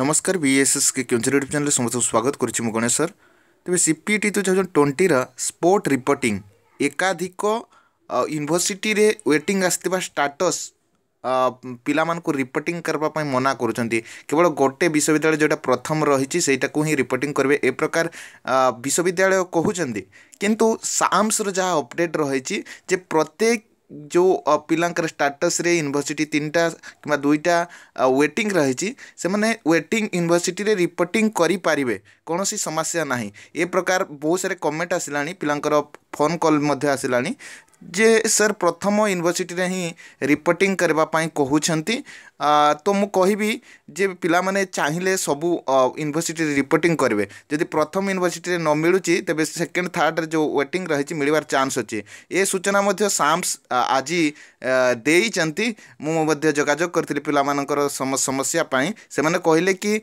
ନମସ୍କାର ବିଏସ୍ଏସ୍ କେ କେଉଁଝର ୟୁଟ୍ୟୁବ୍ ଚ୍ୟାନେଲ୍ରେ ସମସ୍ତଙ୍କୁ ସ୍ୱାଗତ କରୁଛି ମୁଁ ଗଣେଶ ସାର୍ ତେବେ C P T two thousand ଟ୍ୱେଣ୍ଟିର ସ୍ପୋର୍ଟ ରିପୋର୍ଟିଂ ଏକାଧିକ ୟୁନିଭର୍ସିଟିରେ ୱେଟିଂ ଆସିଥିବା ଷ୍ଟାଟସ୍ ପିଲାମାନଙ୍କୁ ରିପୋର୍ଟିଂ କରିବା ପାଇଁ ମନା କରୁଛନ୍ତି କେବଳ ଗୋଟେ ବିଶ୍ୱବିଦ୍ୟାଳୟ ଯେଉଁଟା ପ୍ରଥମ ରହିଛି ସେଇଟାକୁ ହିଁ ରିପୋର୍ଟିଂ କରିବେ ଏ ପ୍ରକାର ବିଶ୍ୱବିଦ୍ୟାଳୟ କହୁଛନ୍ତି କିନ୍ତୁ ସାମ୍ସର ଯାହା ଅପଡ଼େଟ୍ ରହିଛି ଯେ ପ୍ରତ୍ୟେକ जो पिला स्टाटस यूनिभर्सीटी तीन टा कि दुईटा वेटिंग रही वेटिंग यूनिभर्सीट रिपोर्टिंग करें कौन सी समस्या ना ये प्रकार बहुत सारे कमेंट आसला पिला फोन कल आसला जे सर प्रथम यूनिभर्सीटी हिं रिपोर्टिंग करने कहते तो मुझे कह पाने चाहिए सब यूनिभर्सीटी रिपोर्टिंग करेंगे जदि प्रथम यूनिभर्सीटी न मिलू तेज सेकेंड थार्ड जो वेटिंग रही मिलवार चान्स अच्छे ये सूचना मध्य साम्स आज दे मुझे करी पा समस्यापाई से कहले कि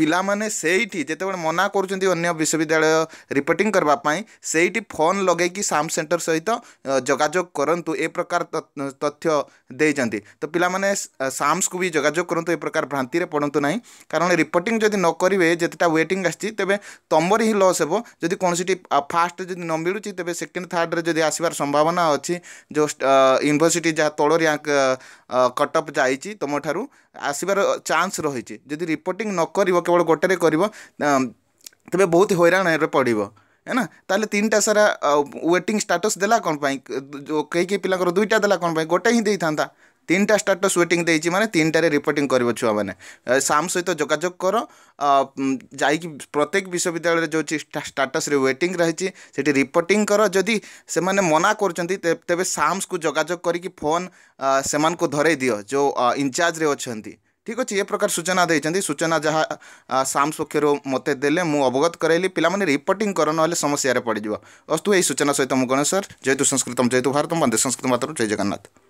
पाने से जिते मना करद्यालय रिपोर्टिंग करने से फोन लगे साम्स सेन्टर सहित ସହିତ ଯୋଗାଯୋଗ କରନ୍ତୁ ଏ ପ୍ରକାର ତଥ୍ୟ ଦେଇଛନ୍ତି ତ ପିଲାମାନେ ସାମ୍ସକୁ ବି ଯୋଗାଯୋଗ କରନ୍ତୁ ଏ ପ୍ରକାର ଭ୍ରାନ୍ତିରେ ପଡ଼ନ୍ତୁ ନାହିଁ କାରଣ ରିପୋର୍ଟିଂ ଯଦି ନ କରିବେ ଯେତେଟା ୱେଟିଂ ଆସିଛି ତେବେ ତମର ହିଁ ଲସ୍ ହେବ ଯଦି କୌଣସିଟି ଫାର୍ଷ୍ଟରେ ଯଦି ନ ମିଳୁଛି ତେବେ ସେକେଣ୍ଡ ଥାର୍ଡ଼ରେ ଯଦି ଆସିବାର ସମ୍ଭାବନା ଅଛି ଯେଉଁ ୟୁନିଭର୍ସିଟି ଯାହା ତଳ ର୍ୟାଙ୍କ କଟଅଫ୍ ଯାଇଛି ତୁମଠାରୁ ଆସିବାର ଚାନ୍ସ ରହିଛି ଯଦି ରିପୋର୍ଟିଂ ନ କରିବ କେବଳ ଗୋଟେରେ କରିବ ତେବେ ବହୁତ ହଇରାଣରେ ପଡ଼ିବ है ना ताले तीन टा सारा वेटिंग स्टाटस देला कौन पाई जो कई कई पिलाकर दुईटा देला कौन पाई गोटे ही देइथांता তিনটা স্টাটস ওয়েটিং দেইছি মানে তিনটারে রিপোর্টিং করব ছুয়া মানে সাম সহিত যোগাযোগ কর যাইকি প্রত্যেক বিশ্ববিদ্যালয়ের যে স্টাটসরে ওয়েটিং রয়েছে সেটি রিপোর্টিং কর যদি সেমানে মনা করছেন তেবে সামসকু যোগাযোগ করিকি ফোন সেমানকু ধরাই দিও যে ইনচার্জরে অনেক ଠିକ୍ ଅଛି ଏ ପ୍ରକାର ସୂଚନା ଦେଇଛନ୍ତି ସୂଚନା ଯାହା ସାମ୍ସ ପକ୍ଷରୁ ମୋତେ ଦେଲେ ମୁଁ ଅବଗତ କରାଇଲି ପିଲାମାନେ ରିପୋର୍ଟିଂ କର ନହେଲେ ସମସ୍ୟାରେ ପଡ଼ିଯିବ ଅସ୍ତୁ ଏହି ସୂଚନା ସହିତ ମୁଁ ଗଣେଶ ସାର୍ ଯେହେତୁ ସଂସ୍କୃତମ ଯେହେତୁ ଭାରତମ ବନ୍ଦେ ସଂସ୍କୃତ ମାତ୍ର ଜୟ ଜଗନ୍ନାଥ